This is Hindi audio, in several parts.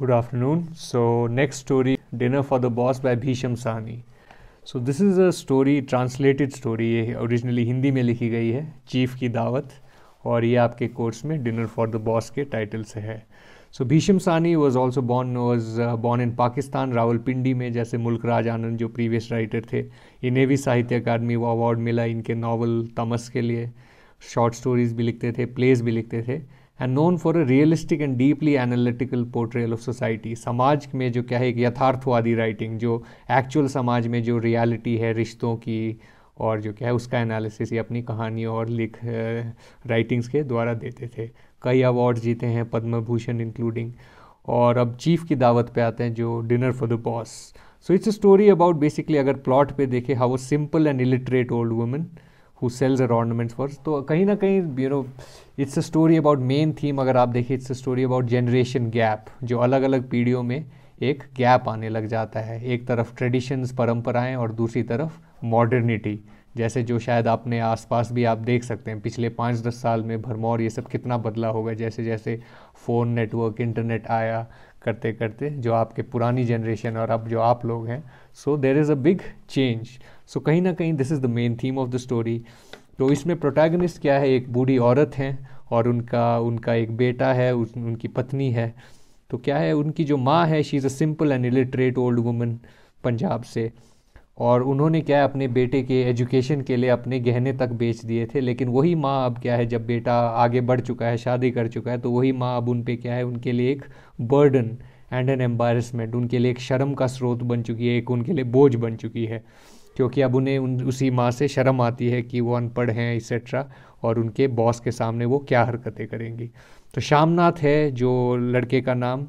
Good afternoon so next story dinner for the boss by Bhisham Sahni so this is a story translated story ये ओरिजिनली हिंदी में लिखी गई है चीफ की दावत और ये आपके कोर्स में डिनर फॉर द बॉस के टाइटल से है so Bhisham Sahni was also born was born in Pakistan Rawalpindi में जैसे मुल्क राज आनंद जो प्रीवियस राइटर थे इन्हें भी साहित्य अकादमी वो अवार्ड मिला इनके नावल तमस के लिए शॉर्ट स्टोरीज़ भी लिखते थे प्लेज भी लिखते थे and known for a realistic and deeply analytical portrayal of society समाज में जो क्या है एक यथार्थवादी राइटिंग जो एक्चुअल समाज में जो रियलिटी है रिश्तों की और जो क्या है उसका एनालिसिस ये अपनी कहानियों और लिख राइटिंग्स के द्वारा देते थे कई अवार्ड जीते हैं पद्म भूषण इंक्लूडिंग और अब चीफ की दावत पे आते हैं जो dinner for the boss so it's a story about basically अगर प्लॉट पे देखें how simple and illiterate old women who sells her for तो कहीं ना कहीं you know it's a story about main theme अगर आप देखिए it's a story about generation gap जो अलग अलग पीढ़ियों में एक गैप आने लग जाता है एक तरफ ट्रेडिशंस परंपराएं और दूसरी तरफ मॉडर्निटी जैसे जो शायद आपने आसपास भी आप देख सकते हैं पिछले पाँच दस साल में भरमौर ये सब कितना बदला होगा जैसे जैसे फ़ोन नेटवर्क इंटरनेट आया करते करते जो आपके पुरानी जनरेशन और अब जो आप लोग हैं so there is a big change so कहीं ना कहीं this is the main theme of the story तो इसमें प्रोटैगनिस्ट क्या है एक बूढ़ी औरत हैं और उनका उनका एक बेटा है उस, उनकी पत्नी है तो क्या है उनकी जो माँ है she is a simple and illiterate old woman Punjab से और उन्होंने क्या है अपने बेटे के एजुकेशन के लिए अपने गहने तक बेच दिए थे लेकिन वही माँ अब क्या है जब बेटा आगे बढ़ चुका है शादी कर चुका है तो वही माँ अब उन पर क्या है उनके लिए एक बर्डन एंड एन एम्बारसमेंट उनके लिए एक शर्म का स्रोत बन चुकी है एक उनके लिए बोझ बन चुकी है क्योंकि अब उन्हें उन उसी माँ से शर्म आती है कि वो अनपढ़ हैं एक्सेट्रा और उनके बॉस के सामने वो क्या हरकतें करेंगी तो श्यामनाथ है जो लड़के का नाम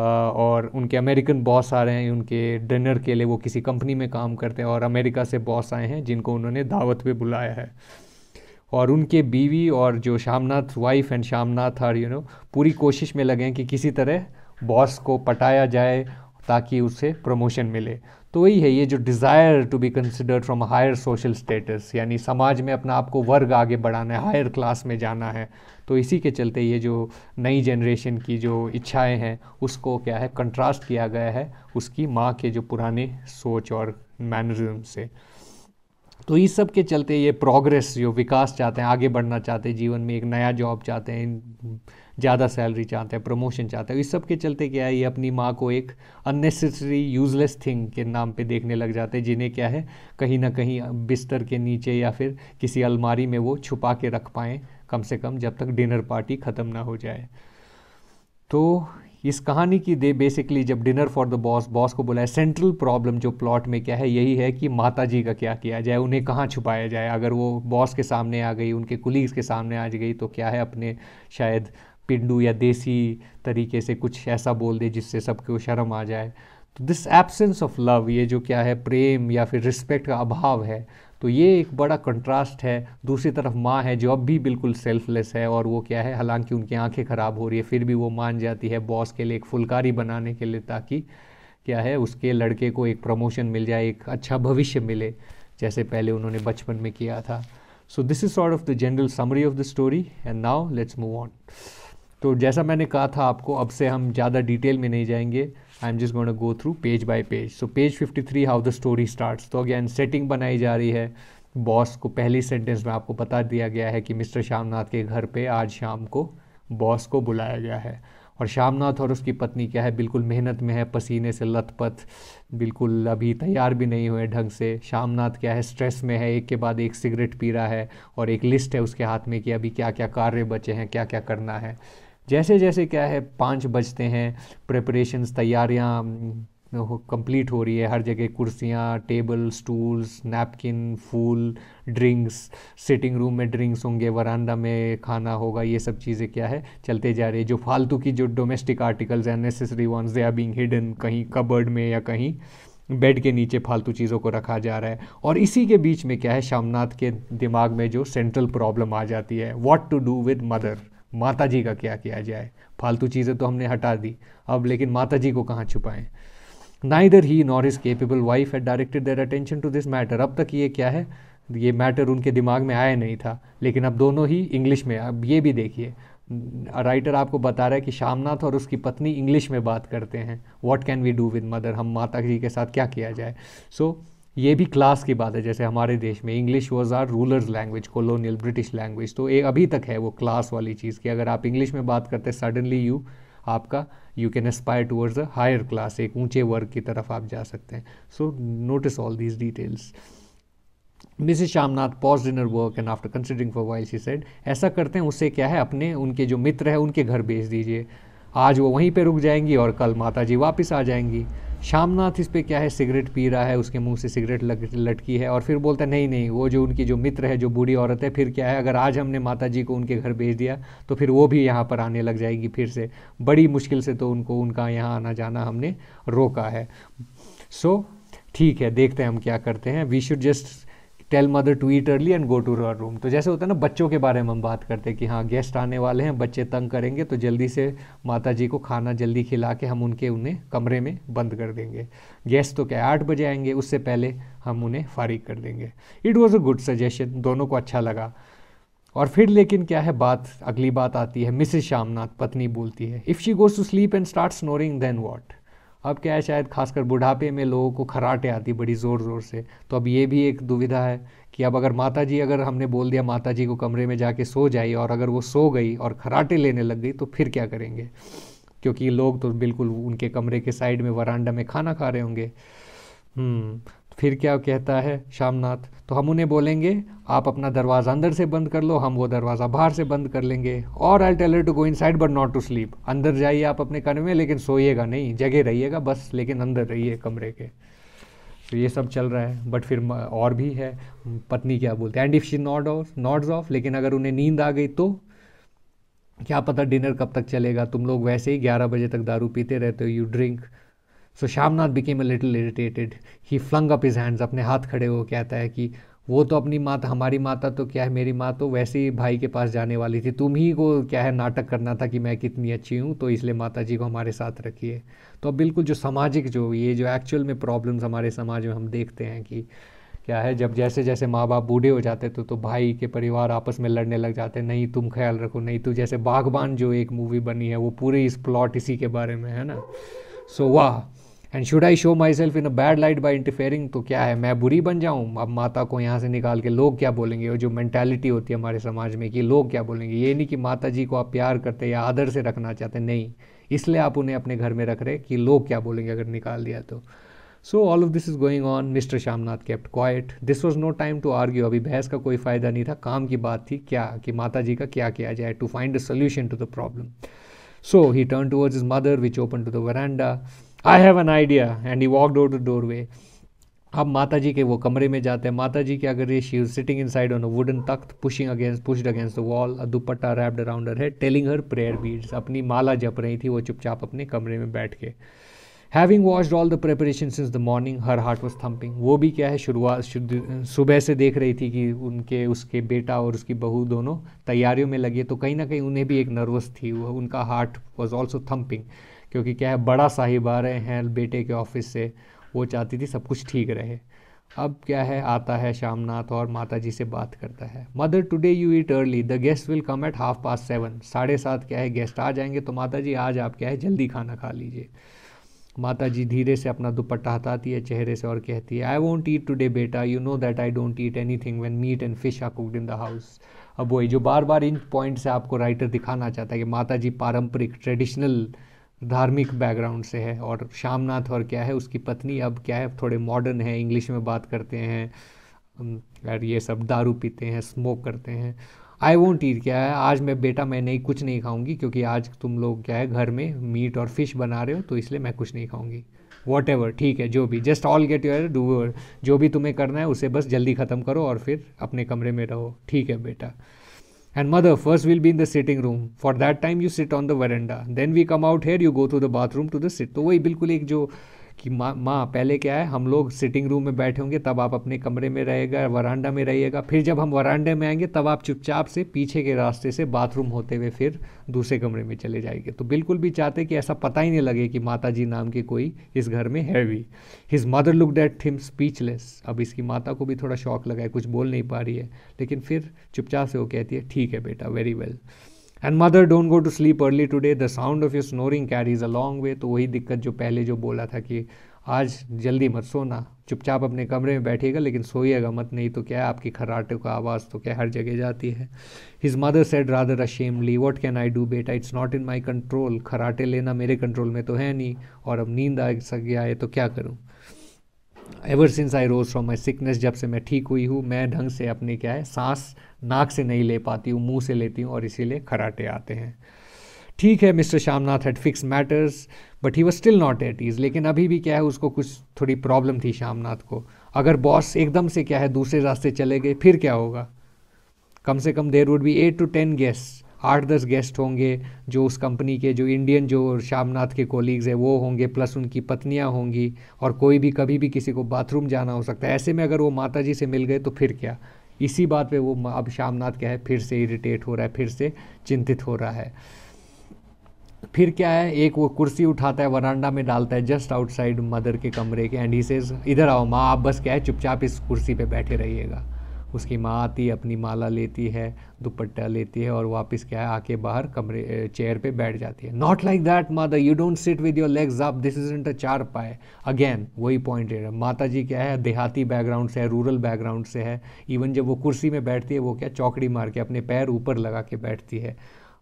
और उनके अमेरिकन बॉस आ रहे हैं उनके डिनर के लिए वो किसी कंपनी में काम करते हैं और अमेरिका से बॉस आए हैं जिनको उन्होंने दावत पे बुलाया है और उनके बीवी और जो Shyamnath wife and Shyamnath are you know पूरी कोशिश में लगे हैं कि किसी तरह बॉस को पटाया जाए ताकि उसे प्रमोशन मिले तो वही है ये जो desire to be considered from higher social status यानी समाज में अपना आपको वर्ग आगे बढ़ाना है हायर क्लास में जाना है तो इसी के चलते ये जो नई जनरेशन की जो इच्छाएं हैं उसको क्या है कंट्रास्ट किया गया है उसकी माँ के जो पुराने सोच और मैनरिज्म से तो इस सब के चलते ये प्रोग्रेस जो विकास चाहते हैं आगे बढ़ना चाहते हैं जीवन में एक नया जॉब चाहते हैं ज़्यादा सैलरी चाहते हैं प्रमोशन चाहते हैं इस सब के चलते क्या है ये अपनी माँ को एक अननेसेसरी यूजलेस थिंग के नाम पे देखने लग जाते हैं जिन्हें क्या है कहीं ना कहीं बिस्तर के नीचे या फिर किसी अलमारी में वो छुपा के रख पाएँ कम से कम जब तक डिनर पार्टी ख़त्म ना हो जाए तो इस कहानी की दे बेसिकली जब dinner for the boss boss को बोला है सेंट्रल प्रॉब्लम जो प्लॉट में क्या है यही है कि माता जी का क्या किया जाए उन्हें कहाँ छुपाया जाए अगर वो बॉस के सामने आ गई उनके कुलीग्स के सामने आ गई तो क्या है अपने शायद पिंडू या देसी तरीके से कुछ ऐसा बोल दे जिससे सबको शर्म आ जाए तो दिस एब्सेंस ऑफ लव ये जो क्या है प्रेम या फिर रिस्पेक्ट का अभाव है तो ये एक बड़ा कंट्रास्ट है दूसरी तरफ माँ है जो अब भी बिल्कुल सेल्फलेस है और वो क्या है हालांकि उनकी आंखें ख़राब हो रही है फिर भी वो मान जाती है बॉस के लिए एक फुलकारी बनाने के लिए ताकि क्या है उसके लड़के को एक प्रमोशन मिल जाए एक अच्छा भविष्य मिले जैसे पहले उन्होंने बचपन में किया था so this is sort of the general summary of the story and now let's move on तो जैसा मैंने कहा था आपको अब से हम ज़्यादा डिटेल में नहीं जाएंगे I am just gonna go through page by page so page 53 how the story starts तो अगेन सेटिंग बनाई जा रही है बॉस को पहली सेंटेंस में आपको बता दिया गया है कि मिस्टर श्यामनाथ के घर पे आज शाम को बॉस को बुलाया गया है और श्यामनाथ और उसकी पत्नी क्या है बिल्कुल मेहनत में है पसीने से लथपथ बिल्कुल अभी तैयार भी नहीं हुए ढंग से श्यामनाथ क्या है स्ट्रेस में है एक के बाद एक सिगरेट पी रहा है और एक लिस्ट है उसके हाथ में कि अभी क्या क्या कार्य बचे हैं क्या क्या करना है जैसे जैसे क्या है पाँच बजते हैं प्रिपरेशंस तैयारियाँ कंप्लीट हो रही है हर जगह कुर्सियाँ टेबल स्टूल्स नैपकिन फूल ड्रिंक्स सिटिंग रूम में ड्रिंक्स होंगे वरान्डा में खाना होगा ये सब चीज़ें क्या है चलते जा रही है जो फालतू की जो डोमेस्टिक आर्टिकल्स हैं necessary ones they are being hidden कहीं कबर्ड में या कहीं बेड के नीचे फालतू चीज़ों को रखा जा रहा है और इसी के बीच में क्या है शामनाथ के दिमाग में जो सेंट्रल प्रॉब्लम आ जाती है what to do with mother माता जी का क्या किया जाए फालतू चीज़ें तो हमने हटा दी अब लेकिन माता जी को कहाँ छुपाएं ना इधर ही nor his capable wife had directed their attention to this matter अब तक ये क्या है ये मैटर उनके दिमाग में आया नहीं था लेकिन अब दोनों ही इंग्लिश में अब ये भी देखिए राइटर आपको बता रहा है कि शामनाथ और उसकी पत्नी इंग्लिश में बात करते हैं what can we do with mother हम माता जी के साथ क्या किया जाए सो so, ये भी क्लास की बात है जैसे हमारे देश में English was our rulers language colonial British language तो ये अभी तक है वो क्लास वाली चीज़ की अगर आप इंग्लिश में बात करते सडनली यू आपका you can aspire towards a higher class एक ऊंचे वर्ग की तरफ आप जा सकते हैं so notice all these details Mrs Shamnath paused in her work and after considering for while she said ऐसा करते हैं उससे क्या है अपने उनके जो मित्र है उनके घर भेज दीजिए आज वो वहीं पे रुक जाएंगी और कल माता जी वापस आ जाएंगी श्यामनाथ इस पर क्या है सिगरेट पी रहा है उसके मुंह से सिगरेट लग, लटकी है और फिर बोलता है नहीं नहीं वो जो उनकी जो मित्र है जो बूढ़ी औरत है फिर क्या है अगर आज हमने माता जी को उनके घर भेज दिया तो फिर वो भी यहाँ पर आने लग जाएगी फिर से बड़ी मुश्किल से तो उनको उनका यहाँ आना जाना हमने रोका है सो so, ठीक है देखते हैं हम क्या करते हैं we should just tell mother to eat early and go to her room तो जैसे होता है ना बच्चों के बारे में हम बात करते हैं कि हाँ गेस्ट आने वाले हैं बच्चे तंग करेंगे तो जल्दी से माता जी को खाना जल्दी खिला के हम उनके उन्हें कमरे में बंद कर देंगे गेस्ट तो क्या आठ बजे आएंगे उससे पहले हम उन्हें फारिग कर देंगे it was a good suggestion दोनों को अच्छा लगा और फिर लेकिन क्या है बात अगली बात आती है मिसेज शामनाथ पत्नी बोलती है if she goes to sleep and start snoring then what अब क्या है शायद खासकर बुढ़ापे में लोगों को खराटे आती बड़ी ज़ोर ज़ोर से तो अब ये भी एक दुविधा है कि अब अगर माता जी अगर हमने बोल दिया माता जी को कमरे में जाके सो जाइए और अगर वो सो गई और खराटे लेने लग गई तो फिर क्या करेंगे क्योंकि लोग तो बिल्कुल उनके कमरे के साइड में वरांडा में खाना खा रहे होंगे हम्म, फिर क्या कहता है श्यामनाथ तो हम उन्हें बोलेंगे आप अपना दरवाज़ा अंदर से बंद कर लो हम वो दरवाज़ा बाहर से बंद कर लेंगे और I tell her to go inside but not to sleep अंदर जाइए आप अपने कमरे में लेकिन सोइएगा नहीं जगह रहिएगा बस लेकिन अंदर रहिए कमरे के तो ये सब चल रहा है बट फिर और भी है पत्नी क्या बोलते हैं and if she nod off nods off लेकिन अगर उन्हें नींद आ गई तो क्या पता डिनर कब तक चलेगा तुम लोग वैसे ही ग्यारह बजे तक दारू पीते रहते हो you drink so Shyamnath became a little irritated he flung up his hands अपने हाथ खड़े हो कहता है कि वो तो अपनी माता हमारी माता तो क्या है मेरी माँ तो वैसे ही भाई के पास जाने वाली थी तुम ही को क्या है नाटक करना था कि मैं कितनी अच्छी हूँ तो इसलिए माता जी को हमारे साथ रखिए तो अब बिल्कुल जो सामाजिक जो ये जो एक्चुअल में प्रॉब्लम्स हमारे समाज में हम देखते हैं कि क्या है जब जैसे जैसे माँ बाप बूढ़े हो जाते तो तो भाई के परिवार आपस में लड़ने लग जाते नहीं तुम ख्याल रखो नहीं तो जैसे बागबान जो एक मूवी बनी है वो पूरी इस प्लॉट इसी के बारे में है ना सो so, वाह and should I show myself in a bad light by interfering तो क्या है मैं बुरी बन जाऊँ अब माता को यहाँ से निकाल के लोग क्या बोलेंगे और जो मैंटेलिटी होती है हमारे समाज में कि लोग क्या बोलेंगे ये नहीं कि माता जी को आप प्यार करते या आदर से रखना चाहते नहीं इसलिए आप उन्हें अपने घर में रख रहे कि लोग क्या बोलेंगे अगर निकाल दिया तो so all of this is going on Mr Shyamnath kept quiet this was no time to argue अभी बहस का कोई फ़ायदा नहीं था काम की बात थी क्या कि माता जी का क्या किया जाए to find a solution to the problem so he turn towards his mother which open to the veranda I have an idea and he door out the way अब माता जी के वो कमरे में जाते हैं माता जी क्या कर रही है she is sitting inside on wooden तख्त pushing against pushed against the wall dupatta wrapped around है टेलिंग हर प्रेयर बीड्स अपनी माला जप रही थी वो चुपचाप अपने कमरे में बैठ के having watched all the preparation since the morning her heart was thumping वो भी क्या है शुरुआत सुबह से देख रही थी कि उनके उसके बेटा और उसकी बहू दोनों तैयारियों में लगे तो कहीं ना कहीं उन्हें भी एक नर्वस थी उनका हार्ट वॉज ऑल्सो थम्पिंग क्योंकि क्या है बड़ा साहिब आ रहे हैं बेटे के ऑफिस से वो चाहती थी सब कुछ ठीक रहे अब क्या है आता है शामनाथ और माता जी से बात करता है mother today you eat early the guest will come at half past seven साढ़े सात क्या है गेस्ट आ जाएंगे तो माता जी आज आप क्या है जल्दी खाना खा लीजिए माता जी धीरे से अपना दुपट्टा हटाती है चेहरे से और कहती है आई वोंट ईट टुडे बेटा you know that I don't eat anything when meat and fish are cooked in the house अब वही जो बार बार इन पॉइंट से आपको राइटर दिखाना चाहता है कि माता जी पारंपरिक ट्रेडिशनल धार्मिक बैकग्राउंड से है और श्यामनाथ और क्या है उसकी पत्नी अब क्या है थोड़े मॉडर्न है इंग्लिश में बात करते हैं और ये सब दारू पीते हैं स्मोक करते हैं आई वोंट ईट क्या है आज मैं बेटा मैं नहीं कुछ नहीं खाऊंगी क्योंकि आज तुम लोग क्या है घर में मीट और फिश बना रहे हो तो इसलिए मैं कुछ नहीं खाऊंगी वॉट एवर ठीक है जो भी जस्ट ऑल गेट योर डूअर जो भी तुम्हें करना है उसे बस जल्दी ख़त्म करो और फिर अपने कमरे में रहो ठीक है बेटा And mother, first we'll be in the sitting room. For that time you sit on the veranda. Then we come out here, you go to the bathroom to the sit. तो वही बिल्कुल एक जो कि माँ माँ पहले क्या है हम लोग सिटिंग रूम में बैठे होंगे तब आप अपने कमरे में रहेगा वरांडा में रहिएगा फिर जब हम वरांडे में आएंगे तब आप चुपचाप से पीछे के रास्ते से बाथरूम होते हुए फिर दूसरे कमरे में चले जाएंगे तो बिल्कुल भी चाहते कि ऐसा पता ही नहीं लगे कि माता जी नाम के कोई इस घर में है भी his mother looked at him speechless अब इसकी माता को भी थोड़ा शौक लगा है कुछ बोल नहीं पा रही है लेकिन फिर चुपचाप से वो कहती है ठीक है बेटा very well well. And mother don't go to sleep early today the sound of your snoring carries a long way तो वही दिक्कत जो पहले जो बोला था कि आज जल्दी मत सोना चुपचाप अपने कमरे में बैठिएगा लेकिन सोइएगा मत नहीं तो क्या है आपकी खराटे का आवाज़ तो क्या हर जगह जाती है his mother said rather ashamedly what can I do बेटा it's not in my control खराटे लेना मेरे कंट्रोल में तो है नहीं और अब नींद आ गया है तो क्या करूँ ever since I rose from my sickness जब से मैं ठीक हुई हूँ मैं ढंग से अपनी क्या है सांस नाक से नहीं ले पाती हूँ मुंह से लेती हूँ और इसीलिए खराटे आते हैं ठीक है Mister Shyamnath had fix matters but he was still not at ease लेकिन अभी भी क्या है उसको कुछ थोड़ी प्रॉब्लम थी श्यामनाथ को अगर बॉस एकदम से क्या है दूसरे रास्ते चले गए फिर क्या होगा कम से कम there would be eight to ten guest आठ दस गेस्ट होंगे जो उस कंपनी के जो इंडियन जो शामनाथ के कोलीग्स हैं वो होंगे प्लस उनकी पत्नियां होंगी और कोई भी कभी भी किसी को बाथरूम जाना हो सकता है ऐसे में अगर वो माता जी से मिल गए तो फिर क्या इसी बात पे वो अब शामनाथ क्या है फिर से इरिटेट हो रहा है फिर से चिंतित हो रहा है फिर क्या है एक वो कुर्सी उठाता है वरांडा में डालता है जस्ट आउटसाइड मदर के कमरे के एंड ही सेज इधर आओ माँ आप बस क्या है चुपचाप इस कुर्सी पे बैठे रहिएगा उसकी माँ आती है अपनी माला लेती है दुपट्टा लेती है और वापस क्या है आके बाहर कमरे चेयर पे बैठ जाती है not like that mother you don't sit with your legs up this isn't a charpai again वही पॉइंट है माता जी क्या है देहाती बैकग्राउंड से है रूरल बैकग्राउंड से है इवन जब वो कुर्सी में बैठती है वो क्या चौकड़ी मार के अपने पैर ऊपर लगा के बैठती है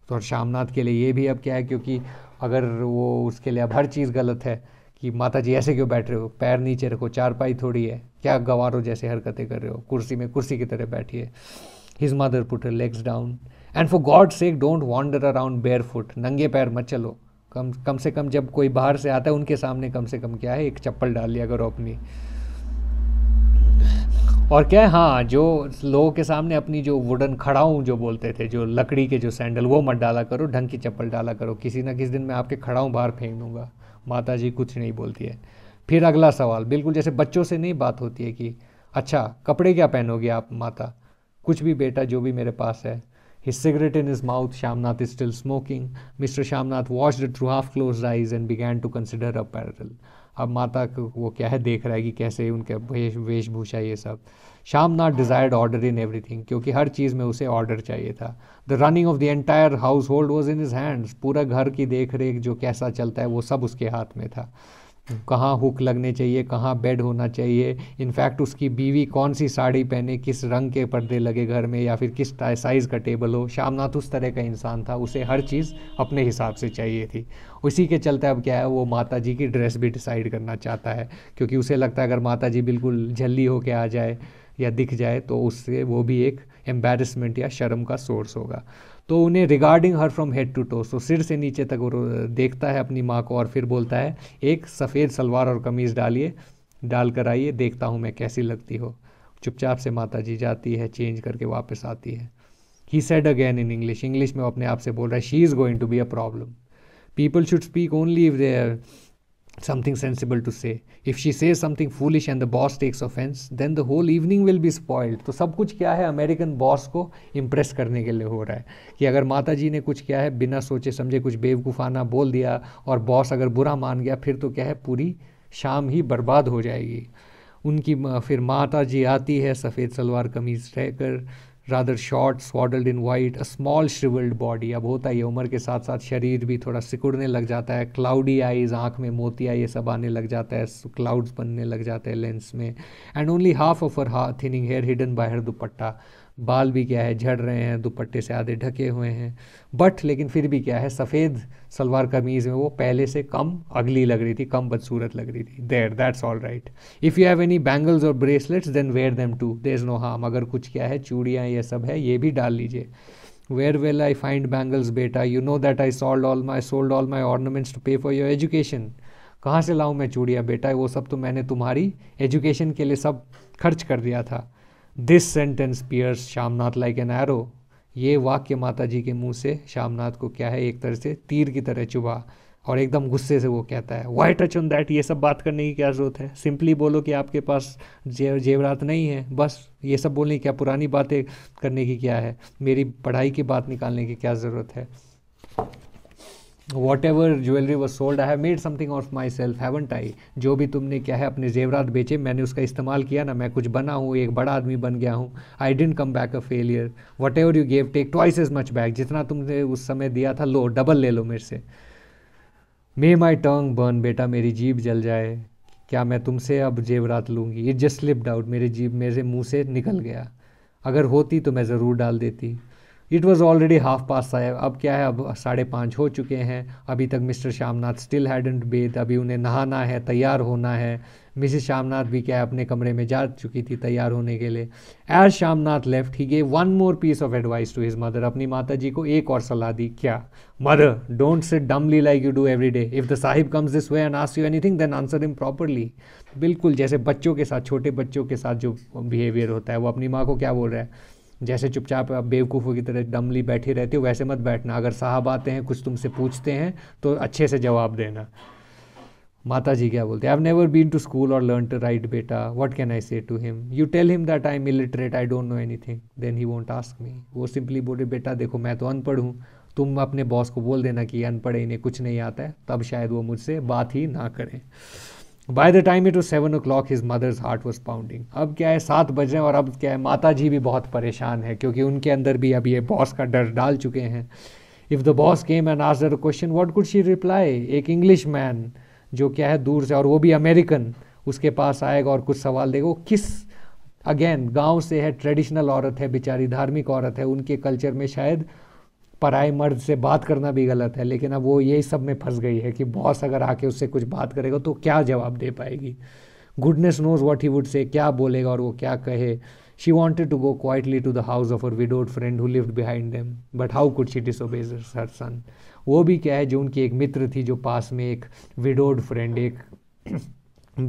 तो और शामनाथ के लिए ये भी अब क्या है क्योंकि अगर वो उसके लिए अब हर चीज़ गलत है कि माता जी ऐसे क्यों बैठ रहे हो पैर नीचे रखो चारपाई थोड़ी है क्या गंवारों जैसे हरकतें कर रहे हो कुर्सी में कुर्सी की तरह बैठिए his mother put her legs down and for God sake don't wander around bare foot नंगे पैर मत चलो कम कम से कम जब कोई बाहर से आता है उनके सामने कम से कम क्या है एक चप्पल डाल लिया करो अपनी और क्या है हाँ जो लोगों के सामने अपनी जो वुडन खड़ाऊँ जो बोलते थे जो लकड़ी के जो सैंडल वो मत डाला करो ढंग की चप्पल डाला करो किसी ना किसी दिन मैं आपके खड़ाऊँ बाहर फेंक दूंगा माता जी कुछ नहीं बोलती है फिर अगला सवाल बिल्कुल जैसे बच्चों से नहीं बात होती है कि अच्छा कपड़े क्या पहनोगे आप माता कुछ भी बेटा जो भी मेरे पास है हि cigarette in his mouth Shyamnath is still smoking Mister Shyamnath watch the half close eyes and began to consider a peril अब माता को वो क्या है देख रहा है कि कैसे उनके वेश वेशभूषा ये सब Shamnath desired order in everything क्योंकि हर चीज़ में उसे ऑर्डर चाहिए था the running of the entire household was in his hands पूरा घर की देख रेख जो कैसा चलता है वो सब उसके हाथ में था कहाँ हुक लगने चाहिए कहाँ बेड होना चाहिए इनफैक्ट उसकी बीवी कौन सी साड़ी पहने किस रंग के पर्दे लगे घर में या फिर किस साइज़ का टेबल हो शामनाथ उस तरह का इंसान था उसे हर चीज़ अपने हिसाब से चाहिए थी उसी के चलते अब क्या है वो माता जी की ड्रेस भी डिसाइड करना चाहता है क्योंकि उसे लगता है अगर माता जी बिल्कुल झल्ली होके आ जाए या दिख जाए तो उससे वो भी एक एम्बेरसमेंट या शर्म का सोर्स होगा तो उन्हें regarding her from head to toe सो सिर से नीचे तक वो देखता है अपनी माँ को और फिर बोलता है एक सफ़ेद सलवार और कमीज़ डालिए डाल कर आइए देखता हूँ मैं कैसी लगती हो चुपचाप से माता जी जाती है चेंज करके वापस आती है he said again in English English में वो अपने आप से बोल रहा है she is going to be a problem people should speak only if they something sensible to say if she says something foolish and the boss takes offense then the whole evening will be spoiled तो सब कुछ क्या है अमेरिकन बॉस को इम्प्रेस करने के लिए हो रहा है कि अगर माता जी ने कुछ क्या है बिना सोचे समझे कुछ बेवकूफ़ाना बोल दिया और बॉस अगर बुरा मान गया फिर तो क्या है पूरी शाम ही बर्बाद हो जाएगी उनकी फिर माता जी आती है सफ़ेद सलवार कमीज़ रहकर rather short swaddled in white a small shrivelled body अब होता है उम्र के साथ साथ शरीर भी थोड़ा सिकुड़ने लग जाता है क्लाउडी आईज आँख में मोतिया ये सब आने लग जाता है क्लाउड्स बनने लग जाते हैं लेंस में and only half of her thinning hair hidden by her dupatta बाल भी क्या है झड़ रहे हैं दुपट्टे से आधे ढके हुए हैं बट लेकिन फिर भी क्या है सफ़ेद सलवार कमीज़ में वो पहले से कम अगली लग रही थी कम बदसूरत लग रही थी there that's all right if you have any bangles और bracelets then wear them too there is no harm अगर कुछ क्या है चूड़ियाँ ये सब है ये भी डाल लीजिए where will I find bangles बेटा you know that I sold all my sold all my ornaments to pay for your education कहाँ से लाऊँ मैं चूड़िया बेटा वो सब तो मैंने तुम्हारी एजुकेशन के लिए सब खर्च कर दिया था this sentence pierce Shyamnath like an arrow ये वाक्य माता जी के मुंह से श्यामनाथ को क्या है एक तरह से तीर की तरह चुभा और एकदम गुस्से से वो कहता है वाई टच ऑन दैट ये सब बात करने की क्या ज़रूरत है सिंपली बोलो कि आपके पास जेव जेवरात नहीं है बस ये सब बोलने की क्या पुरानी बातें करने की क्या है मेरी पढ़ाई की बात निकालने की क्या ज़रूरत है whatever jewellery was sold I have made something of myself haven't I जो भी तुमने क्या है अपने जेवरात बेचे मैंने उसका इस्तेमाल किया ना मैं कुछ बना हूँ एक बड़ा आदमी बन गया हूँ I didn't come back a failure whatever you gave take twice as much back जितना तुमने उस समय दिया था लो डबल ले लो मेरे से मे माई टंग बर्न बेटा मेरी जीप जल जाए क्या मैं तुमसे अब जेवरात लूँगी इट जस्ट स्लिप आउट मेरे जीप मेरे मुँह से निकल गया अगर होती तो मैं ज़रूर डाल देती it was already half past साहब अब क्या है अब साढ़े पाँच हो चुके हैं अभी तक Mister Shyamnath still hadn't bathed अभी उन्हें नहाना है तैयार होना है मिसिस श्यामनाथ भी क्या है अपने कमरे में जा चुकी थी तैयार होने के लिए as Shyamnath left he gave one more piece of advice to his mother अपनी माता जी को एक और सलाह दी क्या mother don't sit dumbly like you do every day if the sahib comes this way and ask you anything then answer him properly बिल्कुल जैसे बच्चों के साथ छोटे बच्चों के साथ जो बिहेवियर होता है वो अपनी माँ को क्या बोल रहा है जैसे चुपचाप आप बेवकूफ़ों की तरह डमली बैठी रहती हो वैसे मत बैठना अगर साहब आते हैं कुछ तुमसे पूछते हैं तो अच्छे से जवाब देना माता जी क्या बोलते हैं I never been to school और लर्न टू राइट बेटा what can I say to him you tell him that I am illiterate I don't know anything then he won't ask me वो सिंपली बोले बेटा देखो मैं तो अनपढ़ हूँ तुम अपने बॉस को बोल देना कि अनपढ़ इन्हें कुछ नहीं आता है तब शायद वो मुझसे बात ही ना करें by the time it was seven o'clock his mother's heart was pounding अब क्या है सात बज रहे हैं और अब क्या है माता जी भी बहुत परेशान है क्योंकि उनके अंदर भी अब ये बॉस का डर डाल चुके हैं if the boss came and आज her question what could she reply एक इंग्लिश मैन जो क्या है दूर से और वो भी अमेरिकन उसके पास आएगा और कुछ सवाल देगा वो किस अगेन गांव से है ट्रेडिशनल औरत है बेचारी धार्मिक औरत है उनके कल्चर में शायद पराए मर्द से बात करना भी गलत है लेकिन अब वो यही सब में फंस गई है कि बॉस अगर आके उससे कुछ बात करेगा तो क्या जवाब दे पाएगी goodness knows what he would say क्या बोलेगा और वो क्या कहे she wanted to go quietly to the house of her widowed friend who lived behind them but how could she dis her son वो भी क्या है जो उनकी एक मित्र थी जो पास में एक विडोड फ्रेंड एक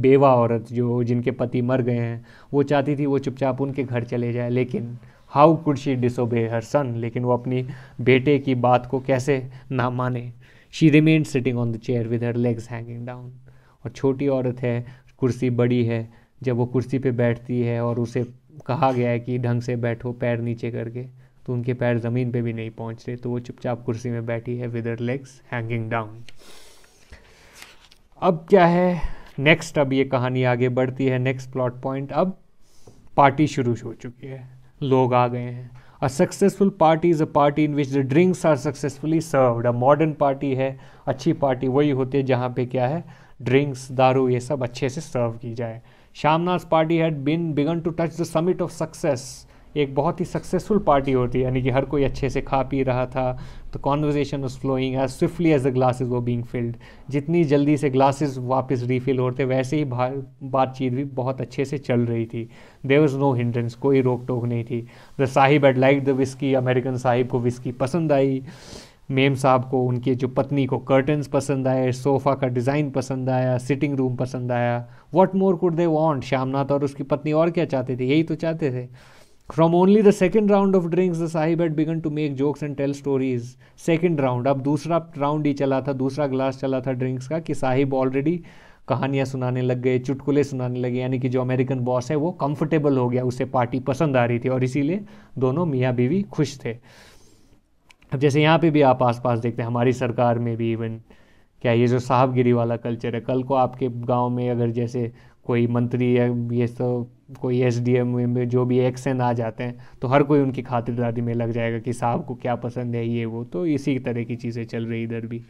बेवा औरत जो जिनके पति मर गए हैं वो चाहती थी वो चुपचाप उनके घर चले जाए लेकिन how could she disobey her son लेकिन वो अपनी बेटे की बात को कैसे ना माने she remain sitting on the chair with her legs hanging down और छोटी औरत है कुर्सी बड़ी है जब वो कुर्सी पे बैठती है और उसे कहा गया है कि ढंग से बैठो पैर नीचे करके तो उनके पैर ज़मीन पे भी नहीं पहुंच रहे तो वो चुपचाप कुर्सी में बैठी है with her legs hanging down अब क्या है नेक्स्ट अब ये कहानी आगे बढ़ती है नेक्स्ट प्लॉट पॉइंट अब पार्टी शुरू हो चुकी है लोग आ गए हैं a successful party is a party in which the drinks are successfully served a modern party है अच्छी पार्टी वही होती है जहाँ पे क्या है ड्रिंक्स दारू ये सब अच्छे से सर्व की जाए Shamnath party had been begun to touch the summit of success एक बहुत ही सक्सेसफुल पार्टी होती है यानी कि हर कोई अच्छे से खा पी रहा था तो conversation was flowing as swiftly as the glasses were being filled जितनी जल्दी से ग्लासेज वापस रीफिल होते वैसे ही बातचीत भी बहुत अच्छे से चल रही थी देर वॉज नो हिंड्रेंस कोई रोक टोक नहीं थी the sahib ate like the whisky American साहिब को विस्की पसंद आई मेम साहब को उनके जो पत्नी को कर्टन्स पसंद आए सोफ़ा का डिज़ाइन पसंद आया सिटिंग रूम पसंद आया what more could they want Shyamnath और उसकी पत्नी और क्या चाहते थे यही तो चाहते थे from only the second round of drinks the sahib had begun to make jokes and tell stories second round अब दूसरा राउंड ही चला था दूसरा ग्लास चला था ड्रिंक्स का कि साहिब ऑलरेडी कहानियाँ सुनाने लग गए चुटकुले सुनाने लगे यानी कि जो अमेरिकन बॉस है वो कंफर्टेबल हो गया उसे पार्टी पसंद आ रही थी और इसीलिए दोनों मियाँ बीवी खुश थे अब जैसे यहाँ पे भी आप आस पास देखते हैं हमारी सरकार में भी इवन क्या ये जो साहबगिरी वाला कल्चर है कल को आपके गाँव में अगर जैसे कोई मंत्री या ये सब कोई एस डी एम में जो भी एक्शन आ जाते हैं तो हर कोई उनकी खातिरदारी में लग जाएगा कि साहब को क्या पसंद है ये वो तो इसी तरह की चीज़ें चल रही इधर भी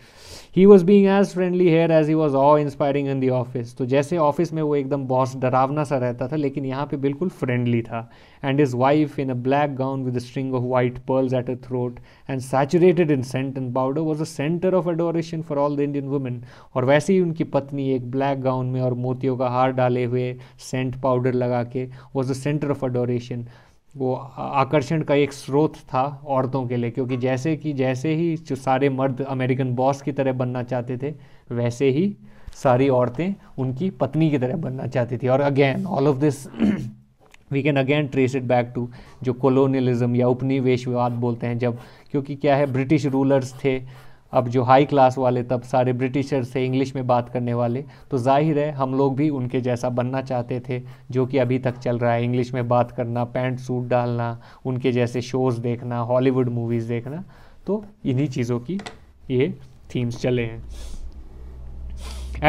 he was being as friendly here as he was awe inspiring in the office तो जैसे ऑफिस में वो एकदम बॉस डरावना सा रहता था लेकिन यहाँ पे बिल्कुल फ्रेंडली था and his wife in a black gown with string of white pearls at a throat and saturated in scent and powder was a centre of adoration for all the Indian women और वैसे ही उनकी पत्नी एक ब्लैक गाउन में और मोतियों का हार डाले हुए सेंट पाउडर लगा के was the centre of adoration वो आकर्षण का एक स्रोत था औरतों के लिए क्योंकि जैसे कि जैसे ही जो सारे मर्द अमेरिकन बॉस की तरह बनना चाहते थे वैसे ही सारी औरतें उनकी पत्नी की तरह बनना चाहती थी और again all of this we can again trace it back to जो कॉलोनियलिज्म या उपनिवेशवाद बोलते हैं जब क्योंकि क्या है ब्रिटिश रूलर्स थे अब जो हाई क्लास वाले तब सारे ब्रिटिशर से इंग्लिश में बात करने वाले तो जाहिर है हम लोग भी उनके जैसा बनना चाहते थे जो कि अभी तक चल रहा है इंग्लिश में बात करना पैंट सूट डालना उनके जैसे शोज़ देखना हॉलीवुड मूवीज़ देखना तो इन्हीं चीज़ों की ये थीम्स चले हैं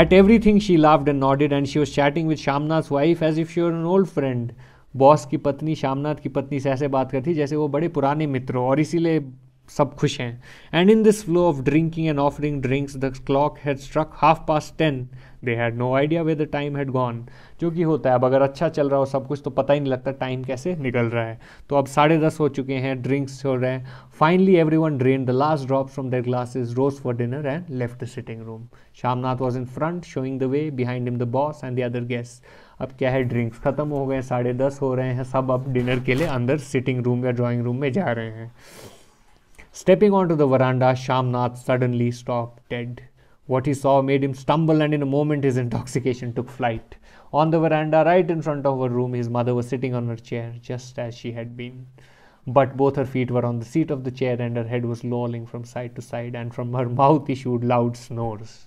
at everything she and and nodded and she was chatting with Shamnath wife as if were an old friend boss की पत्नी शामनाथ की पत्नी से ऐसे बात करती जैसे वो बड़े पुराने मित्र हो और इसीलिए सब खुश हैं and in this flow of drinking and offering drinks the clock had struck half past ten they had no idea where the time had gone जो कि होता है अब अगर अच्छा चल रहा हो सब कुछ तो पता ही नहीं लगता टाइम कैसे निकल रहा है तो अब साढ़े दस हो चुके हैं ड्रिंक्स हो रहे हैं finally everyone drain the last drop from their glasses rose for dinner and left the sitting room Shamnath was in front showing the way behind him the boss and the other guest अब क्या है ड्रिंक्स ख़त्म हो गए साढ़े दस हो रहे हैं सब अब डिनर के लिए अंदर सिटिंग रूम या ड्राॅइंग रूम में जा रहे हैं Stepping onto the veranda, Shamnath suddenly stopped dead. What he saw made him stumble, and in a moment his intoxication took flight. On the veranda, right in front of her room, his mother was sitting on her chair, just as she had been. But both her feet were on the seat of the chair, and her head was lolling from side to side, and from her mouth issued loud snores.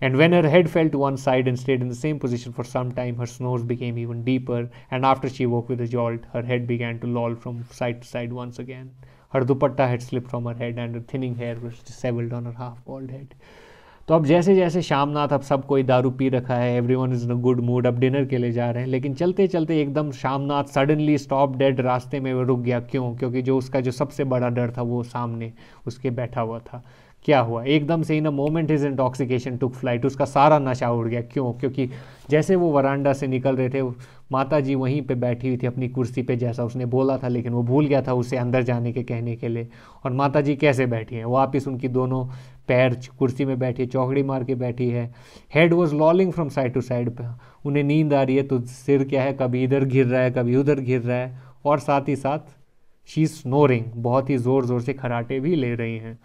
And when her head fell to one side and stayed in the same position for some time, her snores became even deeper, and after she woke with a jolt, her head began to loll from side to side once again. Her dupatta had slip from her head and thinning hair swelled on her half her head तो अब जैसे जैसे शाम नाथ अब सब कोई दारू पी रखा है everyone is in good mood अब डिनर के लिए जा रहे हैं लेकिन चलते चलते एकदम शामनाथ सडनली स्टॉप डेड रास्ते में वो रुक गया क्यों क्योंकि जो उसका जो सबसे बड़ा डर था वो सामने उसके बैठा हुआ था क्या हुआ एकदम से in a moment his intoxication took flight उसका सारा नशा उड़ गया क्यों क्योंकि जैसे वो वरांडा से निकल रहे थे माता जी वहीं पे बैठी हुई थी अपनी कुर्सी पे जैसा उसने बोला था लेकिन वो भूल गया था उसे अंदर जाने के कहने के लिए और माता जी कैसे बैठी हैं वापस उनकी दोनों पैर कुर्सी में बैठी है चौकड़ी मार के बैठी है head was lolling from side to side उन्हें नींद आ रही है तो सिर क्या है कभी इधर घिर रहा है कभी उधर घिर रहा है और साथ ही साथ शी स्नोरिंग बहुत ही ज़ोर ज़ोर से खराटे भी ले रही हैं